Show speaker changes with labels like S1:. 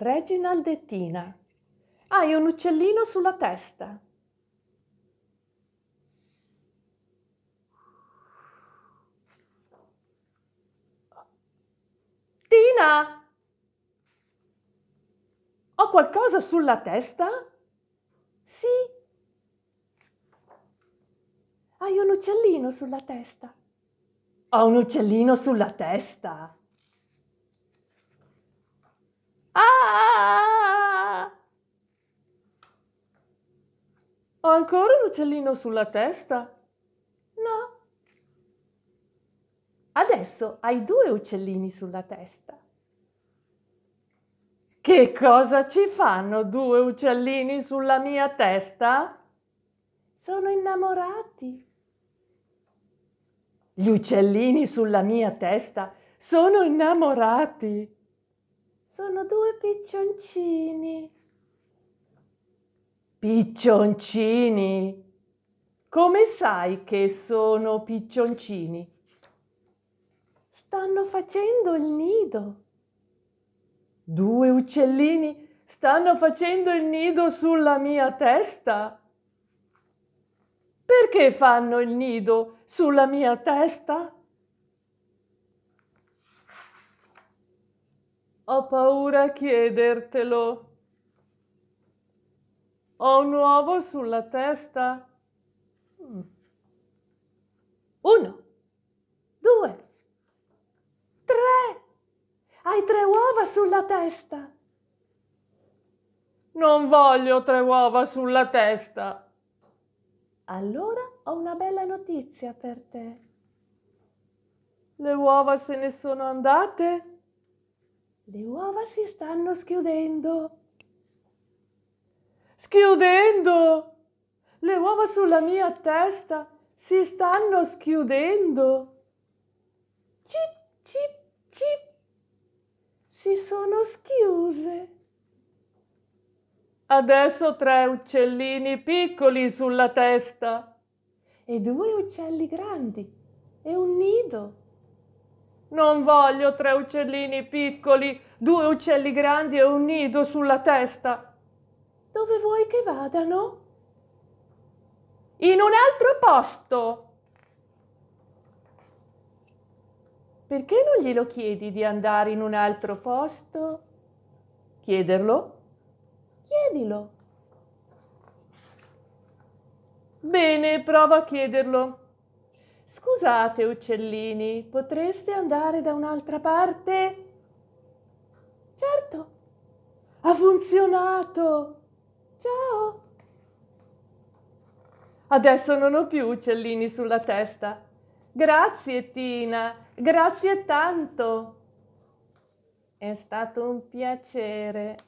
S1: Reginald e Tina. hai un uccellino sulla testa. Tina! Ho qualcosa sulla testa? Sì. Hai un uccellino sulla testa. Ho un uccellino sulla testa. Ho ancora un uccellino sulla testa? No. Adesso hai due uccellini sulla testa. Che cosa ci fanno due uccellini sulla mia testa? Sono innamorati. Gli uccellini sulla mia testa sono innamorati. Sono due piccioncini. Piccioncini. Come sai che sono piccioncini? Stanno facendo il nido. Due uccellini stanno facendo il nido sulla mia testa. Perché fanno il nido sulla mia testa? Ho paura a chiedertelo. Ho un uovo sulla testa. Uno, due, tre. Hai tre uova sulla testa. Non voglio tre uova sulla testa. Allora ho una bella notizia per te. Le uova se ne sono andate. Le uova si stanno schiudendo schiudendo. Le uova sulla mia testa si stanno schiudendo. Cip, cip, cip. Si sono schiuse. Adesso tre uccellini piccoli sulla testa. E due uccelli grandi. E un nido. Non voglio tre uccellini piccoli, due uccelli grandi e un nido sulla testa. Dove vuoi che vadano? In un altro posto. Perché non glielo chiedi di andare in un altro posto? Chiederlo? Chiedilo. Bene, prova a chiederlo. Scusate, uccellini, potreste andare da un'altra parte? Certo. Ha funzionato. Ciao! Adesso non ho più uccellini sulla testa. Grazie Tina, grazie tanto. È stato un piacere.